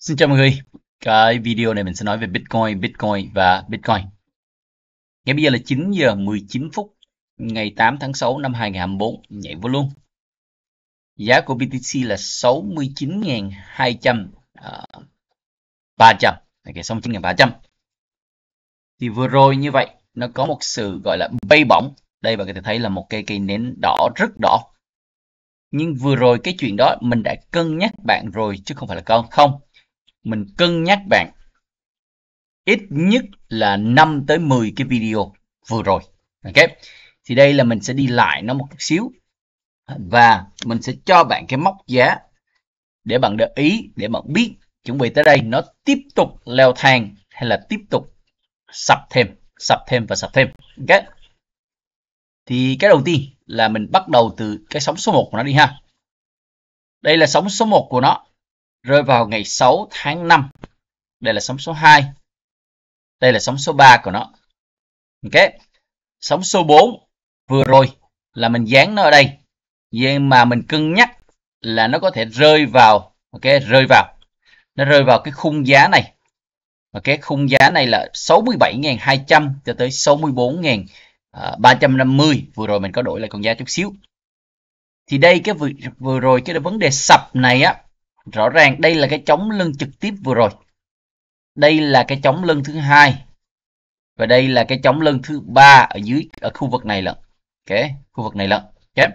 Xin chào mọi người. Cái video này mình sẽ nói về Bitcoin, Bitcoin và Bitcoin. Ngay bây giờ là 9 giờ 19 phút ngày 8 tháng 6 năm 2024, nhảy vô luôn. Giá của BTC là 69.200 uh, 300. Ok, 69.300. Thì vừa rồi như vậy nó có một sự gọi là bay bổng. Đây bạn có thể thấy là một cây cây nến đỏ rất đỏ. Nhưng vừa rồi cái chuyện đó mình đã cân nhắc bạn rồi chứ không phải là con không mình cân nhắc bạn ít nhất là 5 tới 10 cái video vừa rồi. Ok. Thì đây là mình sẽ đi lại nó một chút xíu và mình sẽ cho bạn cái móc giá để bạn để ý để bạn biết chuẩn bị tới đây nó tiếp tục leo thang hay là tiếp tục sập thêm, sập thêm và sập thêm. Ok. Thì cái đầu tiên là mình bắt đầu từ cái sóng số 1 của nó đi ha. Đây là sóng số 1 của nó rơi vào ngày 6 tháng 5. Đây là sóng số 2. Đây là sóng số 3 của nó. Ok. Sóng số 4 vừa rồi là mình dán nó ở đây. Nhưng mà mình cân nhắc là nó có thể rơi vào ok, rơi vào. Nó rơi vào cái khung giá này. ok, khung giá này là 67.200 cho tới 64.350. À, vừa rồi mình có đổi lại con giá chút xíu. Thì đây cái vừa, vừa rồi cái vấn đề sập này á rõ ràng đây là cái chống lưng trực tiếp vừa rồi đây là cái chống lưng thứ hai và đây là cái chống lưng thứ ba ở dưới ở khu vực này lận ok khu vực này lận ok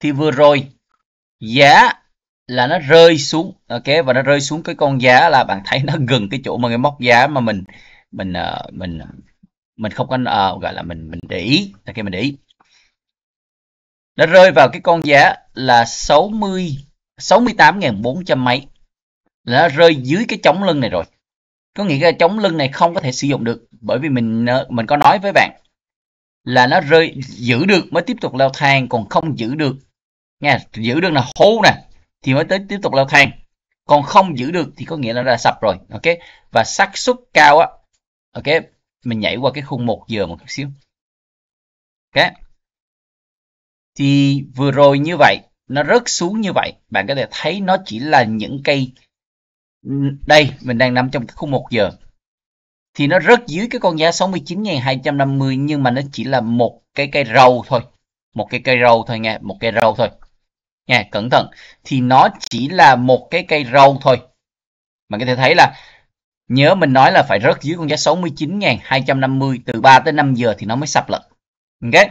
thì vừa rồi giá là nó rơi xuống ok và nó rơi xuống cái con giá là bạn thấy nó gần cái chỗ mà cái móc giá mà mình mình uh, mình mình không có uh, gọi là mình mình để ý ok mình để ý nó rơi vào cái con giá là 60 68.400 mấy là rơi dưới cái chống lưng này rồi có nghĩa là chống lưng này không có thể sử dụng được bởi vì mình ờ, mình có nói với bạn là nó rơi giữ được mới tiếp tục leo thang còn không giữ được nha giữ được là hô nè thì mới tới tiếp tục leo thang còn không giữ được thì có nghĩa là đã sập rồi ok và xác suất cao á ok mình nhảy qua cái khung một giờ một chút xíu ok thì vừa rồi như vậy nó rớt xuống như vậy bạn có thể thấy nó chỉ là những cây đây mình đang nằm trong cái khung 1 giờ thì nó rớt dưới cái con giá 69.250 nhưng mà nó chỉ là một cái cây râu thôi một cái cây râu thôi nha một cây râu thôi nha cẩn thận thì nó chỉ là một cái cây râu thôi bạn có thể thấy là nhớ mình nói là phải rớt dưới con giá 69.250 từ 3 tới 5 giờ thì nó mới sập lận ok à,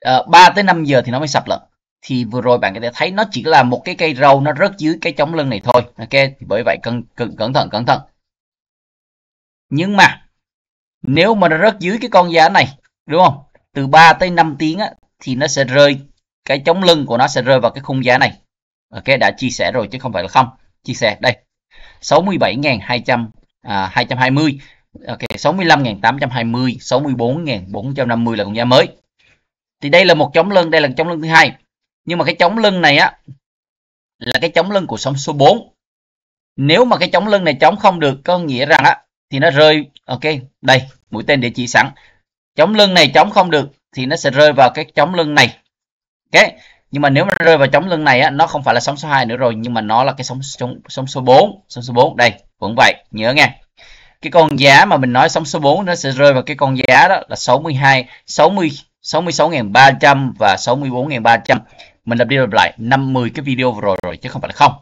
ờ, 3 tới 5 giờ thì nó mới sập lận thì vừa rồi bạn có thể thấy nó chỉ là một cái cây râu nó rớt dưới cái chống lưng này thôi ok thì bởi vậy cần, cần cẩn thận cẩn thận nhưng mà nếu mà nó rớt dưới cái con giá này đúng không từ 3 tới 5 tiếng á, thì nó sẽ rơi cái chống lưng của nó sẽ rơi vào cái khung giá này ok đã chia sẻ rồi chứ không phải là không chia sẻ đây 67.200 à, 220 ok 65.820 64.450 là con giá mới thì đây là một chống lưng đây là chống lưng thứ hai nhưng mà cái chống lưng này á là cái chống lưng của sóng số 4 nếu mà cái chống lưng này chống không được có nghĩa rằng á thì nó rơi ok đây mũi tên địa chỉ sẵn chống lưng này chống không được thì nó sẽ rơi vào cái chống lưng này ok nhưng mà nếu mà rơi vào chống lưng này á, nó không phải là sóng số 2 nữa rồi nhưng mà nó là cái sóng sóng, sóng số 4 sóng số 4 đây vẫn vậy nhớ nghe cái con giá mà mình nói sóng số 4 nó sẽ rơi vào cái con giá đó là 62 60 66.300 và 64.300 mình lặp đi lặp lại 50 cái video vừa rồi rồi chứ không phải là không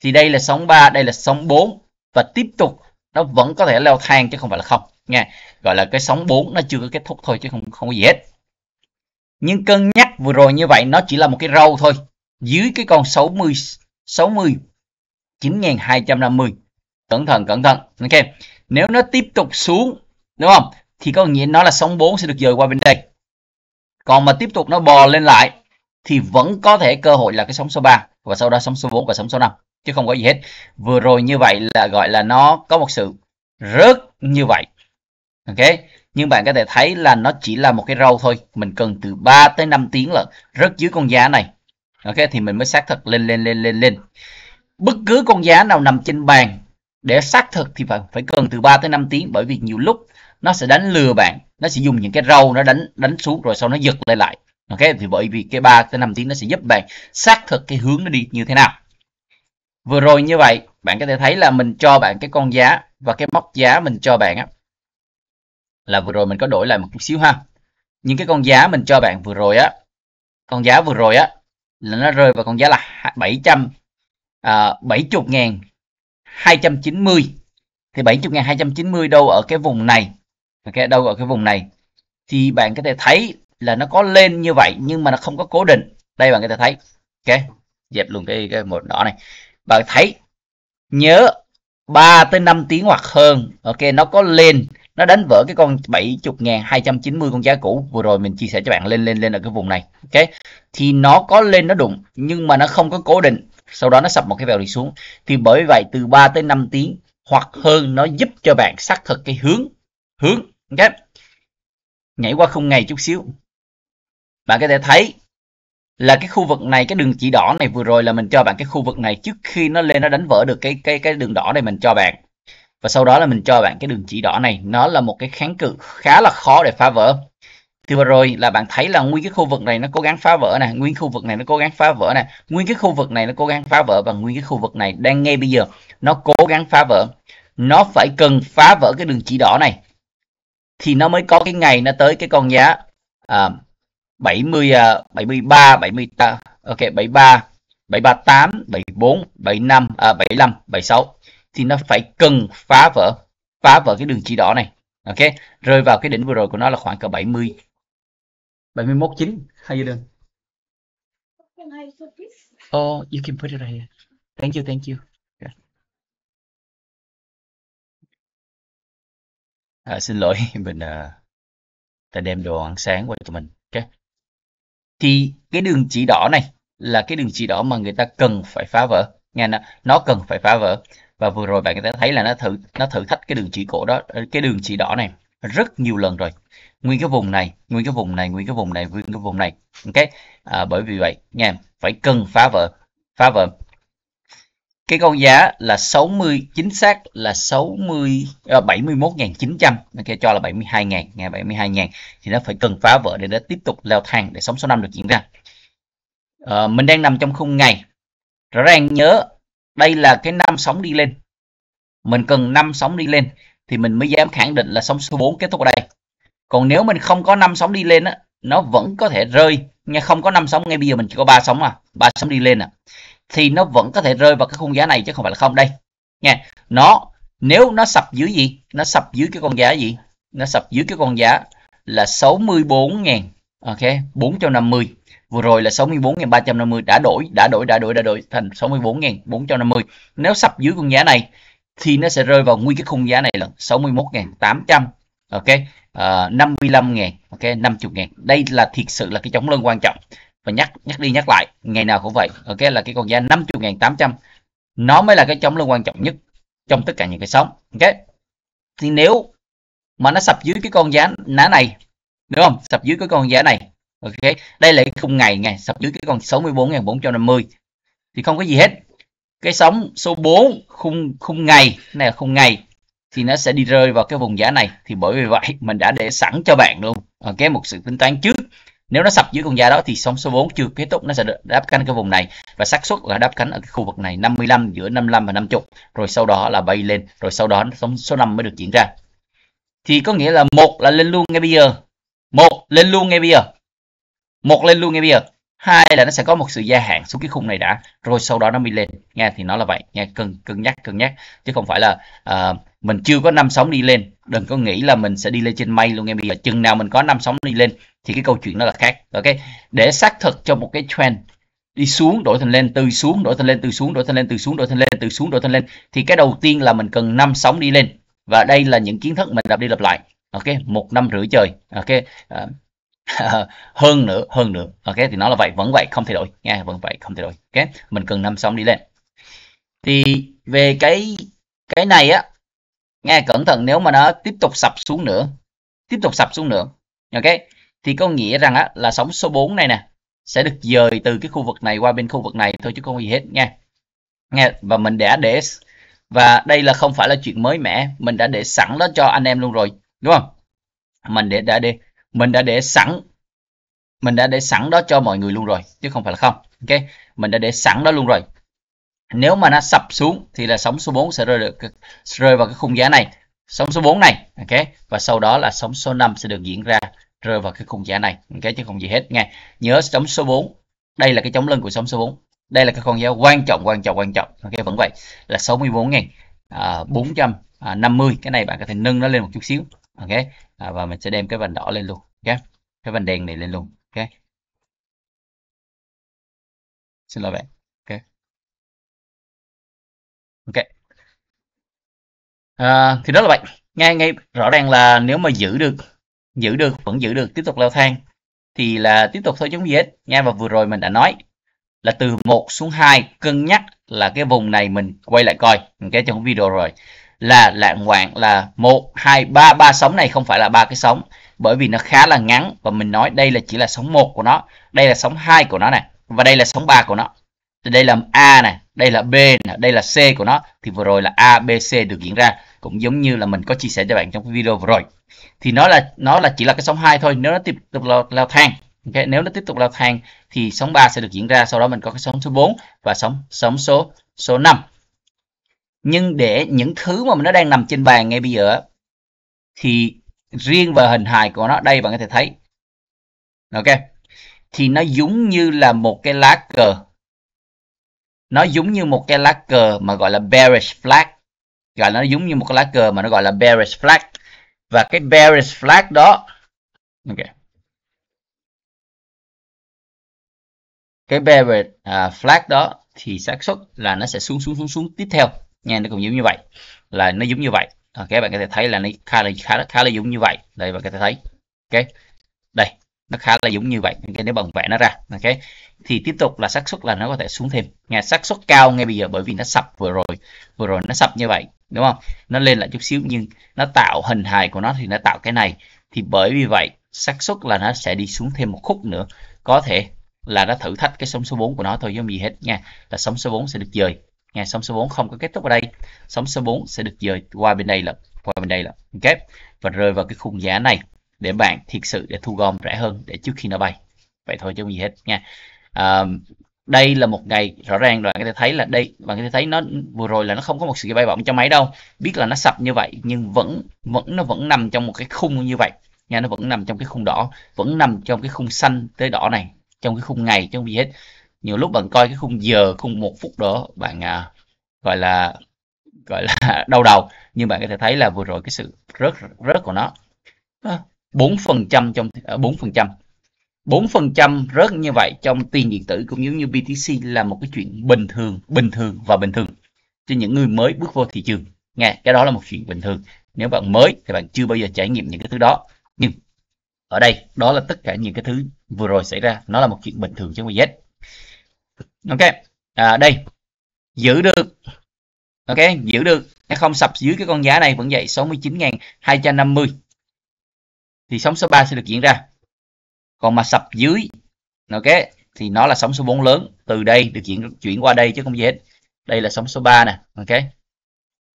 thì đây là sóng 3 đây là sóng 4 và tiếp tục nó vẫn có thể leo thang chứ không phải là không nha gọi là cái sóng 4 nó chưa có kết thúc thôi chứ không không có gì hết nhưng cân nhắc vừa rồi như vậy nó chỉ là một cái râu thôi dưới cái con 60 60 9250 cẩn thận cẩn thận ok nếu nó tiếp tục xuống đúng không thì có nghĩa nó là sóng 4 sẽ được dời qua bên đây còn mà tiếp tục nó bò lên lại thì vẫn có thể cơ hội là cái sóng số 3 và sau đó sóng số 4 và sóng số 5 chứ không có gì hết vừa rồi như vậy là gọi là nó có một sự rớt như vậy ok nhưng bạn có thể thấy là nó chỉ là một cái râu thôi mình cần từ 3 tới 5 tiếng là rớt dưới con giá này ok thì mình mới xác thực lên lên lên lên lên bất cứ con giá nào nằm trên bàn để xác thực thì phải phải cần từ 3 tới 5 tiếng bởi vì nhiều lúc nó sẽ đánh lừa bạn nó sẽ dùng những cái râu nó đánh đánh xuống rồi sau nó giật lại lại ok thì bởi vì cái ba tới năm tiếng nó sẽ giúp bạn xác thực cái hướng nó đi như thế nào vừa rồi như vậy bạn có thể thấy là mình cho bạn cái con giá và cái móc giá mình cho bạn á là vừa rồi mình có đổi lại một chút xíu ha những cái con giá mình cho bạn vừa rồi á con giá vừa rồi á là nó rơi vào con giá là 700 à, 70 ngàn 290 thì 70 ngàn 290 đâu ở cái vùng này ok đâu ở cái vùng này thì bạn có thể thấy là nó có lên như vậy nhưng mà nó không có cố định đây bạn có thể thấy ok dẹp luôn cái cái một đỏ này bạn thấy nhớ 3 tới 5 tiếng hoặc hơn ok nó có lên nó đánh vỡ cái con 70.290 con giá cũ vừa rồi mình chia sẻ cho bạn lên lên lên ở cái vùng này ok thì nó có lên nó đụng nhưng mà nó không có cố định sau đó nó sập một cái vèo đi xuống thì bởi vậy từ 3 tới 5 tiếng hoặc hơn nó giúp cho bạn xác thực cái hướng hướng ok nhảy qua không ngày chút xíu bạn có thể thấy là cái khu vực này cái đường chỉ đỏ này vừa rồi là mình cho bạn cái khu vực này trước khi nó lên nó đánh vỡ được cái cái cái đường đỏ này mình cho bạn và sau đó là mình cho bạn cái đường chỉ đỏ này nó là một cái kháng cự khá là khó để phá vỡ thì vừa rồi là bạn thấy là nguyên cái khu vực này nó cố gắng phá vỡ này nguyên khu vực này nó cố gắng phá vỡ này nguyên cái khu vực này nó cố gắng phá vỡ và nguyên cái khu vực này đang ngay bây giờ nó cố gắng phá vỡ nó phải cần phá vỡ cái đường chỉ đỏ này thì nó mới có cái ngày nó tới cái con giá à, 70 73 70 ok 73 738 74 75 à, 75 76 thì nó phải cần phá vỡ phá vỡ cái đường chỉ đỏ này ok rơi vào cái đỉnh vừa rồi của nó là khoảng cỡ 70 71 9 hai you đường Oh, you can put it right here. Thank you, thank you. Yeah. À, xin lỗi, mình uh, ta đem đồ ăn sáng qua tụi mình thì cái đường chỉ đỏ này là cái đường chỉ đỏ mà người ta cần phải phá vỡ nghe nó, nó cần phải phá vỡ và vừa rồi bạn ta thấy là nó thử nó thử thách cái đường chỉ cổ đó ờ, cái đường chỉ đỏ này rất nhiều lần rồi nguyên cái vùng này nguyên cái vùng này nguyên cái vùng này nguyên cái vùng này ok à, bởi vì vậy nha phải cần phá vỡ phá vỡ cái con giá là 60 chính xác là 60 uh, 71.900 ok cho là 72.000 ngày 72.000 thì nó phải cần phá vỡ để nó tiếp tục leo thang để sóng số 5 được diễn ra uh, mình đang nằm trong khung ngày rõ ràng nhớ đây là cái năm sóng đi lên mình cần năm sóng đi lên thì mình mới dám khẳng định là sóng số 4 kết thúc ở đây còn nếu mình không có năm sóng đi lên á nó vẫn có thể rơi nha không có năm sóng ngay bây giờ mình chỉ có ba sóng à ba sóng đi lên à thì nó vẫn có thể rơi vào cái khung giá này chứ không phải là không đây nha nó nếu nó sập dưới gì nó sập dưới cái con giá gì nó sập dưới cái con giá là 64.000 ok 450 vừa rồi là 64.350 đã đổi đã đổi đã đổi đã đổi thành 64.450 nếu sập dưới con giá này thì nó sẽ rơi vào nguyên cái khung giá này là 61.800 ok uh, ờ, 55.000 ok 50.000 đây là thiệt sự là cái chống lưng quan trọng và nhắc nhắc đi nhắc lại ngày nào cũng vậy ok là cái con giá 50.800 nó mới là cái chống luôn quan trọng nhất trong tất cả những cái sóng ok thì nếu mà nó sập dưới cái con giá ná này đúng không sập dưới cái con giá này ok đây là cái khung ngày ngày sập dưới cái con 64.450 thì không có gì hết cái sóng số 4 khung khung ngày này là khung ngày thì nó sẽ đi rơi vào cái vùng giá này thì bởi vì vậy mình đã để sẵn cho bạn luôn ok một sự tính toán trước nếu nó sập dưới con da đó thì sóng số 4 chưa kết thúc nó sẽ đáp cánh cái vùng này và xác suất là đáp cánh ở cái khu vực này 55 giữa 55 và 50 rồi sau đó là bay lên rồi sau đó sóng số 5 mới được diễn ra thì có nghĩa là một là lên luôn ngay bây giờ một lên luôn ngay bây giờ một lên luôn ngay bây giờ hai là nó sẽ có một sự gia hạn xuống cái khung này đã rồi sau đó nó mới lên nghe thì nó là vậy nghe cân cân nhắc cân nhắc chứ không phải là uh, mình chưa có năm sóng đi lên đừng có nghĩ là mình sẽ đi lên trên mây luôn em bây giờ chừng nào mình có năm sóng đi lên thì cái câu chuyện nó là khác ok để xác thực cho một cái trend đi xuống đổi thành lên từ xuống đổi thành lên từ xuống đổi thành lên từ xuống đổi thành lên từ xuống đổi thành lên thì cái đầu tiên là mình cần năm sóng đi lên và đây là những kiến thức mình đã đi lặp lại ok một năm rưỡi trời ok à, hơn nữa hơn nữa ok thì nó là vậy vẫn vậy không thay đổi nha vẫn vậy không thay đổi ok mình cần năm sóng đi lên thì về cái cái này á nghe cẩn thận nếu mà nó tiếp tục sập xuống nữa tiếp tục sập xuống nữa ok thì có nghĩa rằng á, là sóng số 4 này nè sẽ được dời từ cái khu vực này qua bên khu vực này thôi chứ không gì hết nha nghe và mình đã để và đây là không phải là chuyện mới mẻ mình đã để sẵn đó cho anh em luôn rồi đúng không mình để đã để mình đã để sẵn mình đã để sẵn đó cho mọi người luôn rồi chứ không phải là không ok mình đã để sẵn đó luôn rồi nếu mà nó sập xuống thì là sóng số 4 sẽ rơi được rơi vào cái khung giá này sóng số 4 này ok và sau đó là sóng số 5 sẽ được diễn ra rơi vào cái khung giá này ok chứ không gì hết nha nhớ sóng số 4 đây là cái chống lưng của sóng số 4 đây là cái con dấu quan trọng quan trọng quan trọng ok vẫn vậy là 64 ngàn à, 450 à, cái này bạn có thể nâng nó lên một chút xíu ok à, và mình sẽ đem cái vành đỏ lên luôn ok cái vành đen này lên luôn ok xin lỗi bạn ok à, thì đó là vậy ngay ngay rõ ràng là nếu mà giữ được giữ được vẫn giữ được tiếp tục leo thang thì là tiếp tục thôi chứ không gì hết nha và vừa rồi mình đã nói là từ 1 xuống 2 cân nhắc là cái vùng này mình quay lại coi cái trong video rồi là lạng ngoạn là một hai ba ba sóng này không phải là ba cái sóng bởi vì nó khá là ngắn và mình nói đây là chỉ là sóng 1 của nó đây là sóng 2 của nó này và đây là sóng 3 của nó thì đây là A này đây là B này, đây là C của nó thì vừa rồi là A B C được diễn ra cũng giống như là mình có chia sẻ cho bạn trong video vừa rồi thì nó là nó là chỉ là cái sóng 2 thôi nếu nó tiếp tục lao, lao thang okay. nếu nó tiếp tục lao thang thì sóng 3 sẽ được diễn ra sau đó mình có cái sóng số 4 và sóng sóng số số 5 nhưng để những thứ mà nó đang nằm trên bàn ngay bây giờ thì riêng về hình hài của nó đây bạn có thể thấy ok thì nó giống như là một cái lá cờ nó giống như một cái lá cờ mà gọi là bearish flag gọi nó giống như một cái lá cờ mà nó gọi là bearish flag và cái bearish flag đó okay. cái bearish uh, flag đó thì xác suất là nó sẽ xuống xuống xuống xuống tiếp theo nha nó cũng giống như vậy là nó giống như vậy các okay, bạn có thể thấy là nó khá là khá, là khá là giống như vậy đây bạn có thể thấy ok đây nó khá là giống như vậy okay, nếu bằng vẽ nó ra ok thì tiếp tục là xác suất là nó có thể xuống thêm nghe xác suất cao ngay bây giờ bởi vì nó sập vừa rồi vừa rồi nó sập như vậy đúng không nó lên lại chút xíu nhưng nó tạo hình hài của nó thì nó tạo cái này thì bởi vì vậy xác suất là nó sẽ đi xuống thêm một khúc nữa có thể là nó thử thách cái sóng số 4 của nó thôi giống gì hết nha là sóng số 4 sẽ được dời nha sóng số 4 không có kết thúc ở đây sóng số 4 sẽ được dời qua bên đây là qua bên đây là ok và rơi vào cái khung giá này để bạn thiệt sự để thu gom rẻ hơn để trước khi nó bay vậy thôi chứ không gì hết nha à, đây là một ngày rõ ràng rồi bạn có thể thấy là đây bạn có thể thấy nó vừa rồi là nó không có một sự bay bổng cho máy đâu biết là nó sập như vậy nhưng vẫn vẫn nó vẫn nằm trong một cái khung như vậy nha nó vẫn nằm trong cái khung đỏ vẫn nằm trong cái khung xanh tới đỏ này trong cái khung ngày chứ không gì hết nhiều lúc bạn coi cái khung giờ khung một phút đó bạn à, gọi là gọi là đau đầu nhưng bạn có thể thấy là vừa rồi cái sự rớt rớt của nó à, 4% trong 4%. Ờ, 4% rớt như vậy trong tiền điện tử cũng giống như BTC là một cái chuyện bình thường, bình thường và bình thường cho những người mới bước vô thị trường. Nghe, cái đó là một chuyện bình thường. Nếu bạn mới thì bạn chưa bao giờ trải nghiệm những cái thứ đó. Nhưng ở đây đó là tất cả những cái thứ vừa rồi xảy ra, nó là một chuyện bình thường chứ không hết Ok. À, đây. Giữ được Ok, giữ được. Không sập dưới cái con giá này vẫn vậy 69.250 thì sóng số 3 sẽ được diễn ra còn mà sập dưới ok thì nó là sóng số 4 lớn từ đây được chuyển chuyển qua đây chứ không gì hết đây là sóng số 3 nè ok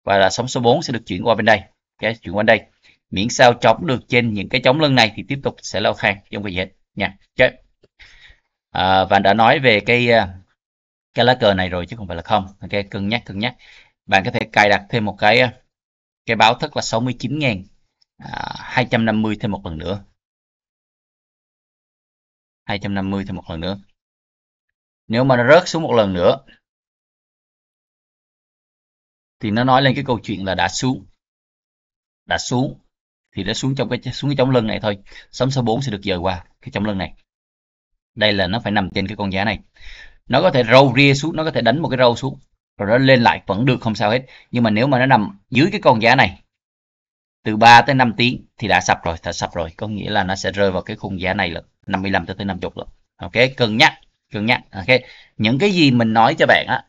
và là sóng số 4 sẽ được chuyển qua bên đây ok chuyển qua đây miễn sao chống được trên những cái chống lưng này thì tiếp tục sẽ lao khang không có gì hết nha okay. à, và đã nói về cái à, cái lá cờ này rồi chứ không phải là không ok cân nhắc cân nhắc bạn có thể cài đặt thêm một cái à, cái báo thức là 69.000 250 à, thêm một lần nữa 250 thêm một lần nữa nếu mà nó rớt xuống một lần nữa thì nó nói lên cái câu chuyện là đã xuống đã xuống thì nó xuống trong cái xuống cái chống lưng này thôi sóng số 4 sẽ được dời qua cái chống lưng này đây là nó phải nằm trên cái con giá này nó có thể râu ria xuống nó có thể đánh một cái râu xuống rồi nó lên lại vẫn được không sao hết nhưng mà nếu mà nó nằm dưới cái con giá này từ 3 tới 5 tiếng thì đã sập rồi, đã sập rồi, có nghĩa là nó sẽ rơi vào cái khung giá này là 55 tới tới 50 rồi. Ok, cân nhắc, cân nhắc. Ok. Những cái gì mình nói cho bạn á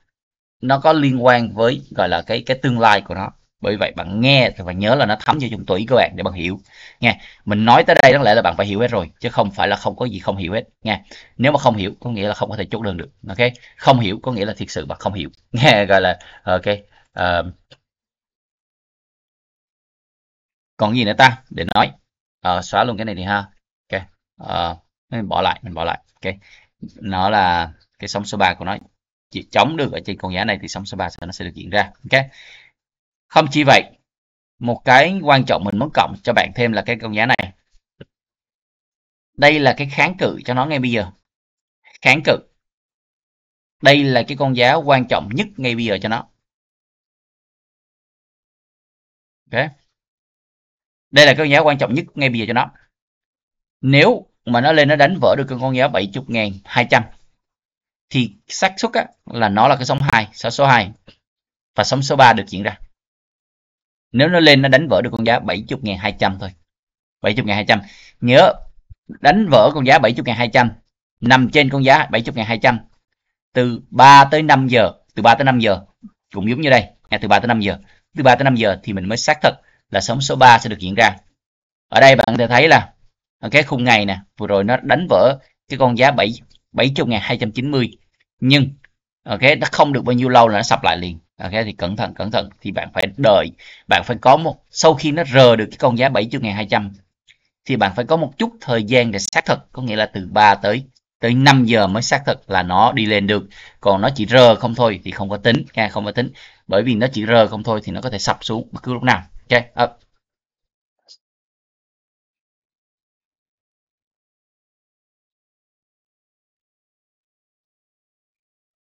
nó có liên quan với gọi là cái cái tương lai của nó. Bởi vậy bạn nghe thì bạn nhớ là nó thấm cho trong tuổi của bạn để bạn hiểu nha. Mình nói tới đây đáng lẽ là bạn phải hiểu hết rồi chứ không phải là không có gì không hiểu hết nha. Nếu mà không hiểu có nghĩa là không có thể chốt đơn được. Ok. Không hiểu có nghĩa là thiệt sự bạn không hiểu. Nghe gọi là ok. Uh, còn gì nữa ta để nói uh, xóa luôn cái này đi ha ok uh, ờ, mình bỏ lại mình bỏ lại ok nó là cái sóng số 3 của nó chỉ chống được ở trên con giá này thì sóng số 3 nó sẽ được diễn ra ok không chỉ vậy một cái quan trọng mình muốn cộng cho bạn thêm là cái con giá này đây là cái kháng cự cho nó ngay bây giờ kháng cự đây là cái con giá quan trọng nhất ngay bây giờ cho nó ok đây là con giá quan trọng nhất ngay bây giờ cho nó nếu mà nó lên nó đánh vỡ được con giá 70.200 thì xác suất á, là nó là cái sóng 2 sóng số 2 và sóng số 3 được diễn ra nếu nó lên nó đánh vỡ được con giá 70.200 thôi 70.200 nhớ đánh vỡ con giá 70.200 nằm trên con giá 70.200 từ 3 tới 5 giờ từ 3 tới 5 giờ cũng giống như đây ngày từ 3 tới 5 giờ từ 3 tới 5 giờ thì mình mới xác thực là sóng số 3 sẽ được diễn ra ở đây bạn có thể thấy là cái khung ngày nè vừa rồi nó đánh vỡ cái con giá 7 70 ngàn 290 nhưng ok nó không được bao nhiêu lâu là nó sập lại liền ok thì cẩn thận cẩn thận thì bạn phải đợi bạn phải có một sau khi nó rờ được cái con giá 70 ngàn 200 thì bạn phải có một chút thời gian để xác thực có nghĩa là từ 3 tới tới 5 giờ mới xác thực là nó đi lên được còn nó chỉ rờ không thôi thì không có tính nha không có tính bởi vì nó chỉ rờ không thôi thì nó có thể sập xuống bất cứ lúc nào Okay, up.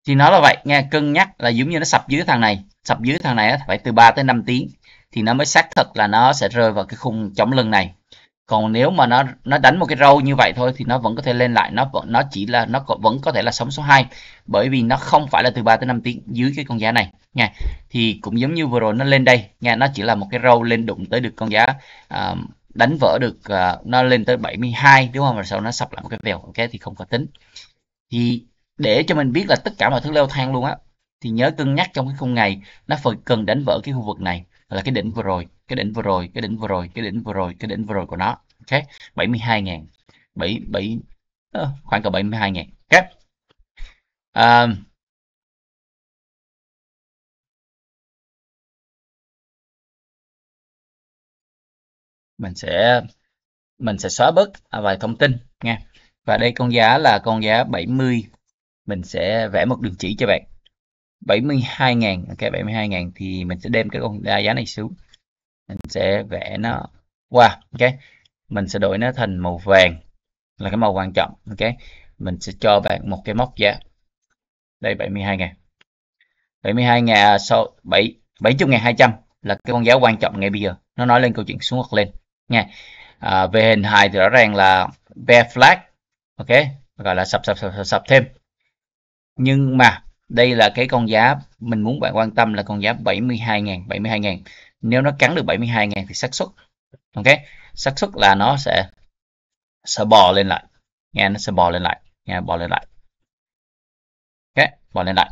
Thì nó là vậy nghe cân nhắc là giống như nó sập dưới thằng này, sập dưới thằng này phải từ 3 tới 5 tiếng thì nó mới xác thực là nó sẽ rơi vào cái khung chống lưng này. Còn nếu mà nó nó đánh một cái râu như vậy thôi thì nó vẫn có thể lên lại, nó vẫn nó chỉ là nó vẫn có thể là sóng số 2 bởi vì nó không phải là từ 3 tới 5 tiếng dưới cái con giá này nha thì cũng giống như vừa rồi nó lên đây nha nó chỉ là một cái râu lên đụng tới được con giá uh, đánh vỡ được uh, nó lên tới 72 đúng không và sau nó sập lại một cái vèo ok thì không có tính thì để cho mình biết là tất cả mọi thứ leo thang luôn á thì nhớ cân nhắc trong cái khung ngày nó phải cần đánh vỡ cái khu vực này là cái đỉnh vừa rồi cái đỉnh vừa rồi cái đỉnh vừa rồi cái đỉnh vừa rồi cái đỉnh vừa rồi của nó ok 72.000 7 bảy uh, khoảng cả 72.000 ok um, mình sẽ mình sẽ xóa bớt vài thông tin nha và đây con giá là con giá 70 mình sẽ vẽ một đường chỉ cho bạn 72.000 ok 72.000 thì mình sẽ đem cái con giá này xuống mình sẽ vẽ nó qua wow, ok mình sẽ đổi nó thành màu vàng là cái màu quan trọng ok mình sẽ cho bạn một cái móc giá đây 72 ngàn 72 ngàn sau 7 70 ngàn 200 là cái con giá quan trọng ngay bây giờ nó nói lên câu chuyện xuống hoặc lên nha à, về hình hài thì rõ ràng là bear flag ok gọi là sập sập sập sập, sập thêm nhưng mà đây là cái con giá mình muốn bạn quan tâm là con giá 72.000 72.000 nếu nó cắn được 72.000 thì xác suất ok xác suất là nó sẽ sẽ bò lên lại nha nó sẽ bò lên lại nha bò lên lại ok bò lên lại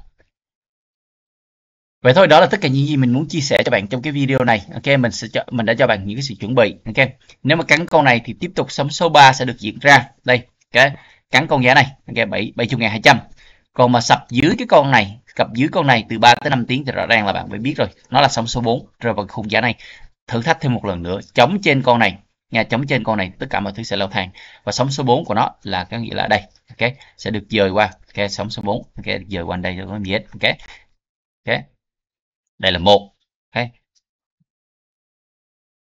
Vậy thôi đó là tất cả những gì mình muốn chia sẻ cho bạn trong cái video này. Ok, mình sẽ cho, mình đã cho bạn những cái sự chuẩn bị. Ok, nếu mà cắn con này thì tiếp tục sóng số 3 sẽ được diễn ra. Đây, cái cắn con giá này, ok bảy bảy 70 ngàn hai trăm Còn mà sập dưới cái con này, cặp dưới con này từ 3 tới 5 tiếng thì rõ ràng là bạn phải biết rồi, nó là sóng số 4 rồi vào khung giá này. Thử thách thêm một lần nữa, chống trên con này, nhà chống trên con này tất cả mọi thứ sẽ leo thang và sóng số 4 của nó là có nghĩa là đây, ok, sẽ được dời qua, ok, sóng số 4, ok, dời qua đây cho có nghĩa, ok. Ok đây là một okay.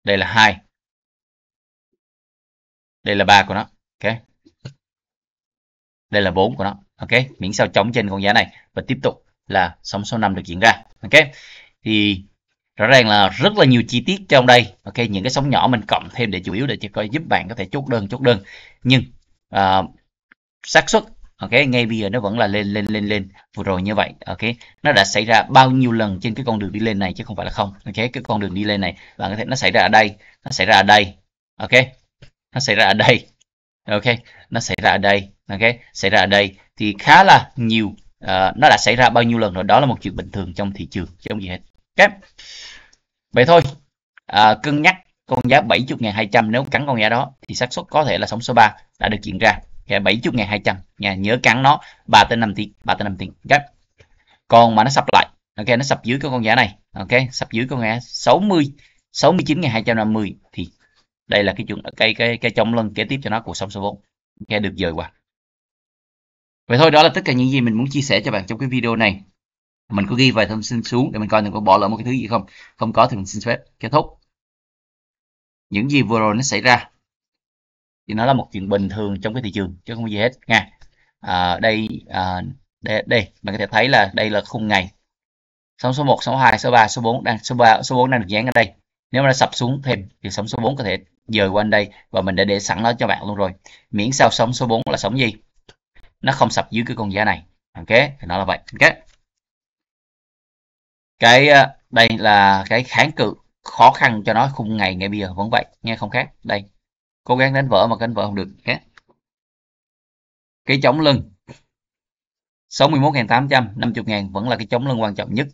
đây là hai đây là ba của nó ok đây là bốn của nó ok miễn sao chống trên con giá này và tiếp tục là sóng số 5 được diễn ra ok thì rõ ràng là rất là nhiều chi tiết trong đây ok những cái sóng nhỏ mình cộng thêm để chủ yếu để cho coi giúp bạn có thể chốt đơn chốt đơn nhưng à, xác suất ok ngay bây giờ nó vẫn là lên lên lên lên vừa rồi như vậy ok nó đã xảy ra bao nhiêu lần trên cái con đường đi lên này chứ không phải là không ok cái con đường đi lên này bạn có thể nó xảy ra ở đây nó xảy ra ở đây ok nó xảy ra ở đây ok nó xảy ra ở đây ok xảy ra ở đây thì khá là nhiều uh, nó đã xảy ra bao nhiêu lần rồi đó là một chuyện bình thường trong thị trường trong gì hết ok vậy thôi uh, cân nhắc con giá 70.200 nếu cắn con giá đó thì xác suất có thể là sóng số 3 đã được diễn ra bảy chục ngày 200 nha yeah, nhớ cắn nó ba tới năm tiền ba tới năm tiền, okay. còn mà nó sập lại ok nó sập dưới cái con giá này ok sập dưới con giá 60 69 ngày mươi thì đây là cái chuẩn cây cái cái trong lưng kế tiếp cho nó cuộc sống số vốn ok được dời qua vậy thôi đó là tất cả những gì mình muốn chia sẻ cho bạn trong cái video này mình có ghi vài thông tin xuống để mình coi mình có bỏ lỡ một cái thứ gì không không có thì mình xin phép kết thúc những gì vừa rồi nó xảy ra thì nó là một chuyện bình thường trong cái thị trường chứ không có gì hết nha à, đây à, đây đây bạn có thể thấy là đây là khung ngày sóng số 1 sóng 2 số 3 số 4 đang số 3 số 4 đang được dán ở đây nếu mà nó sập xuống thêm thì sóng số 4 có thể dời qua đây và mình đã để sẵn nó cho bạn luôn rồi miễn sao sóng số 4 là sóng gì nó không sập dưới cái con giá này ok thì nó là vậy ok cái à, đây là cái kháng cự khó khăn cho nó khung ngày ngày bia vẫn vậy nghe không khác đây cố gắng đánh vỡ mà đánh vỡ không được khác cái chống lưng 61.800 50.000 vẫn là cái chống lưng quan trọng nhất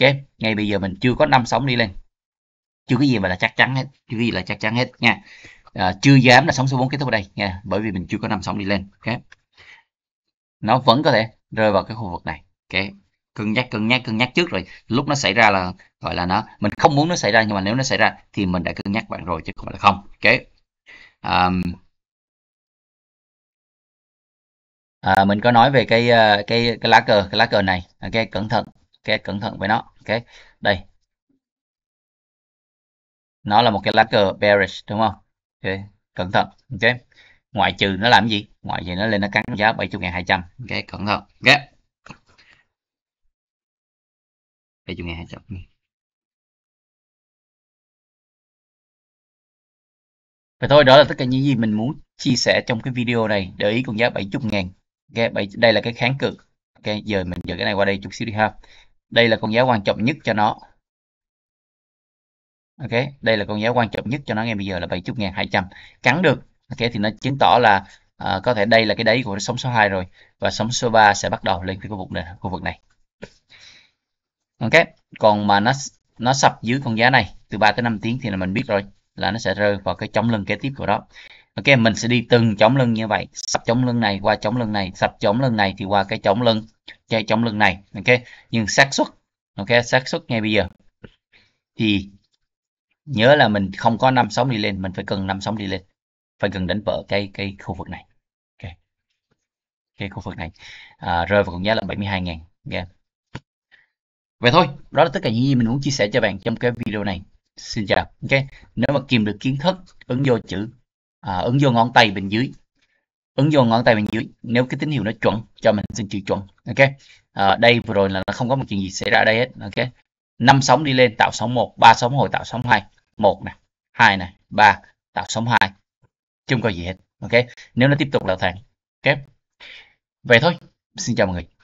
ok ngay bây giờ mình chưa có năm sóng đi lên chưa cái gì mà là chắc chắn hết chưa cái gì là chắc chắn hết nha à, chưa dám là sóng số 4 kết thúc ở đây nha bởi vì mình chưa có năm sóng đi lên ok nó vẫn có thể rơi vào cái khu vực này ok cân nhắc cân nhắc cân nhắc trước rồi lúc nó xảy ra là gọi là nó mình không muốn nó xảy ra nhưng mà nếu nó xảy ra thì mình đã cân nhắc bạn rồi chứ không phải là không ok um, à, mình có nói về cái ờ, cái cái lá cờ cái lá cờ này ok à, cẩn thận ok cẩn thận với nó ok đây nó là một cái lá cờ bearish đúng không ok cẩn thận ok ngoại trừ nó làm gì ngoại trừ nó lên nó cắn giá 70.200 ok cẩn thận ok 70.200 Và thôi đó là tất cả những gì mình muốn chia sẻ trong cái video này để ý con giá 70 ngàn okay, đây là cái kháng cự ok giờ mình dời cái này qua đây chút xíu đi ha đây là con giá quan trọng nhất cho nó ok đây là con giá quan trọng nhất cho nó ngay bây giờ là 70 ngàn 200 cắn được ok thì nó chứng tỏ là à, có thể đây là cái đáy của sóng số 2 rồi và sóng số 3 sẽ bắt đầu lên cái khu vực này khu vực này ok còn mà nó nó sập dưới con giá này từ 3 tới 5 tiếng thì là mình biết rồi là nó sẽ rơi vào cái chống lưng kế tiếp của đó. ok mình sẽ đi từng chống lưng như vậy sập chống lưng này qua chống lưng này sập chống lưng này thì qua cái chống lưng cái chống lưng này ok nhưng xác suất ok xác suất ngay bây giờ thì nhớ là mình không có năm sóng đi lên mình phải cần năm sóng đi lên phải cần đánh vỡ cái cái khu vực này ok cái khu vực này à, rơi vào con giá là 72.000 ok vậy thôi đó là tất cả những gì mình muốn chia sẻ cho bạn trong cái video này xin chào ok nếu mà kìm được kiến thức ứng vô chữ à, ứng vô ngón tay bên dưới ứng vô ngón tay bên dưới nếu cái tín hiệu nó chuẩn cho mình xin chữ chuẩn ok à, đây vừa rồi là nó không có một chuyện gì xảy ra đây hết ok năm sóng đi lên tạo sóng một ba sóng hồi tạo sóng hai một nè hai nè ba tạo sóng hai chung có gì hết ok nếu nó tiếp tục là thang ok vậy thôi xin chào mọi người